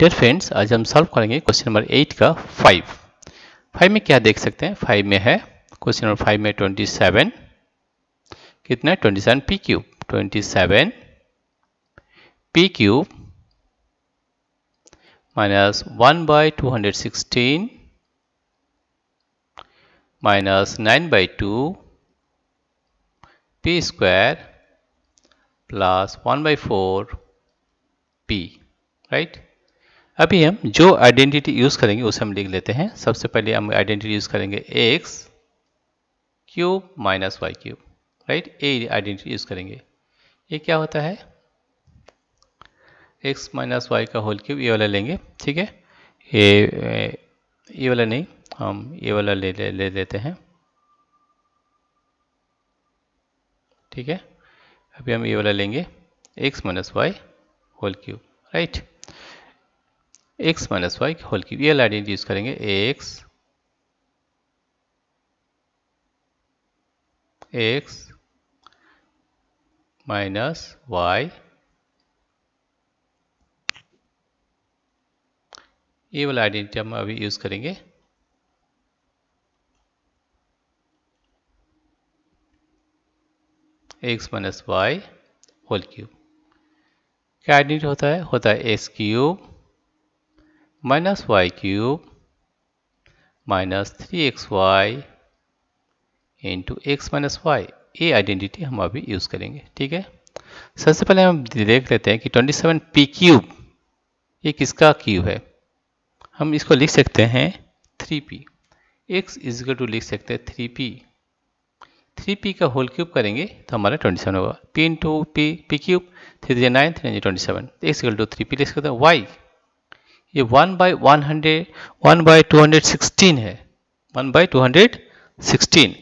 dare friends आज हम solve करेंगे क्वेश्चन नंबर एट का फाइव फाइव में क्या देख सकते हैं फाइव में है क्वेश्चन नंबर फाइव में ट्वेंटी सेवन कितना है twenty seven P cube twenty seven P cube minus one by two hundred sixteen minus nine by two P square plus one by four P right अभी हम जो identity use करेंगे उसे हम लिख लेते हैं सबसे पहले हम आइडेंटिटी यूज़ करेंगे X cube minus Y cube right A identity use करेंगे ये क्या होता है एक्स माइनस वाई का होल क्यूब ये वाला लेंगे ठीक है ये ये वाला नहीं हम ये वाला ले ले, ले लेते हैं ठीक है अभी हम ये वाला लेंगे X minus Y whole cube right X minus Y whole cube ये लाइन यूज करेंगे एक्स एक्स माइनस वाई ये वाला आइडेंटिटी हम अभी यूज करेंगे X minus Y whole cube क्या आइडेंटिटी होता है होता है X cube minus y cube minus three X Y into X minus Y ये आइडेंटिटी हम अभी यूज़ करेंगे ठीक है सबसे पहले हम देख लेते हैं कि सेवन पी क्यूब ये किसका क्यूब है हम इसको लिख सकते हैं 3p P x equal to लिख सकते हैं 3p 3p का होल क्यूब करेंगे तो हमारा 27 होगा p into P P cube three three nine three nine twenty seven X two three P लिख सकते हैं वाई ये one by one hundred one by two hundred sixteen है one by two hundred sixteen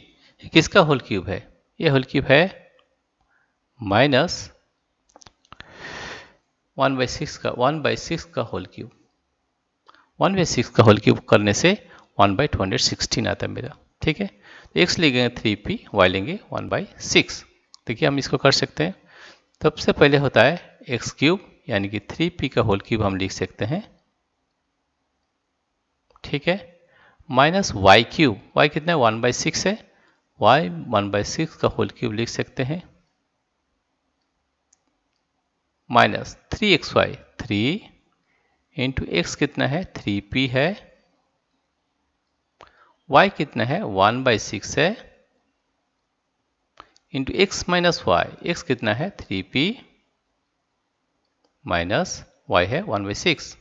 किसका whole cube है ये whole cube है minus one by six का वन बाई सिक्स का whole cube one by six का whole cube करने से one by two hundred sixteen आता है मेरा ठीक है तो एक्स लेंगे थ्री पी वाई लेंगे वन बाई सिक्स देखिए हम इसको कर सकते हैं सबसे पहले होता है एक्स क्यूब यानी कि थ्री पी का होल क्यूब हम लिख सकते हैं ठीक है माइनस वाई क्यूब वाई कितना है वन बाई सिक्स है वाई वन बाई सिक्स का होल क्यूब लिख सकते हैं minus three X Y three into X कितना है थ्री पी है वाई कितना है वन बाई सिक्स है into X minus Y X कितना है थ्री पी माइनस वाई है वन बाई सिक्स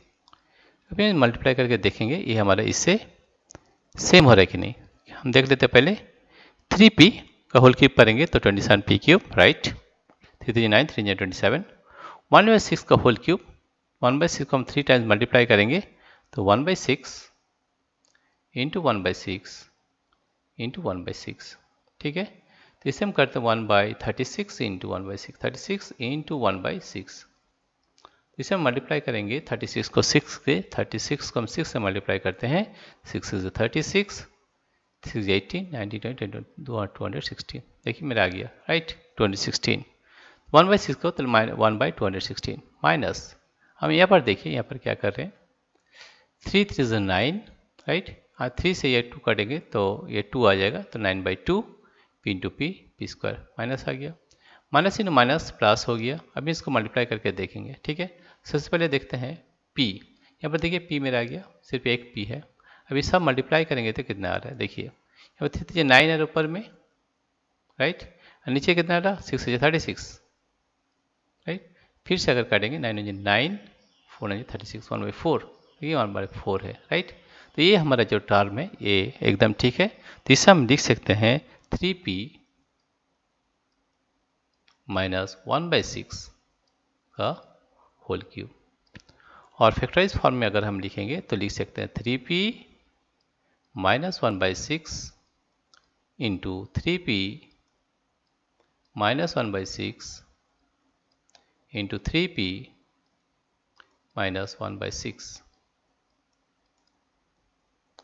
अभी मल्टीप्लाई करके देखेंगे ये हमारा इससे सेम हो रहा है कि नहीं हम देख लेते पहले थ्री पी का होल क्यूब करेंगे तो twenty seven P cube right three three nine three twenty seven one by six का whole cube one by six को हम थ्री टाइम्स मल्टीप्लाई करेंगे तो one by six into one by six into one by six ठीक है तो इसे हम करते हैं one by thirty six into one by six thirty six into one by six इसे हम मल्टीप्लाई करेंगे 36 को 6 से 36 को हम 6 से मल्टीप्लाई करते हैं 6 is thirty six six eighty ninety twenty दो टू हंड्रेड सिक्सटीन देखिए मेरा आ गया right two hundred sixteen one by six को तो one by two hundred sixteen minus हम यहाँ पर देखिए यहाँ पर क्या कर रहे हैं three three is nine right हाँ थ्री से ये टू कटेंगे तो ये टू आ जाएगा तो nine by two P into P P square minus आ गया माइनस इन माइनस प्लस हो गया अभी इसको मल्टीप्लाई करके देखेंगे ठीक है सबसे पहले देखते हैं पी यहाँ पर देखिए पी मेरा आ गया सिर्फ एक पी है अभी सब मल्टीप्लाई करेंगे तो कितना आ रहा है देखिए यहाँ पर थ्री नाइन है ऊपर में राइट और नीचे कितना आ रहा सिक्स हज़ार थर्टी सिक्स राइट फिर से अगर काटेंगे nine hundred nine four hundred thirty six one by four देखिए वन बाई फोर है राइट तो ये हमारा जो टर्म है ये एकदम ठीक है तो इसे हम लिख सकते हैं three P minus one by six का होल क्यूब और फैक्टराइज फॉर्म में अगर हम लिखेंगे तो लिख सकते हैं three P minus one by six into three P minus one by six into three P minus one by six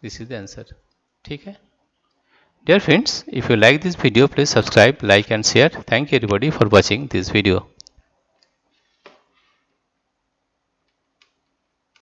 this is the answer ठीक है dear friends if you like this video please subscribe like and share thank you everybody for watching this video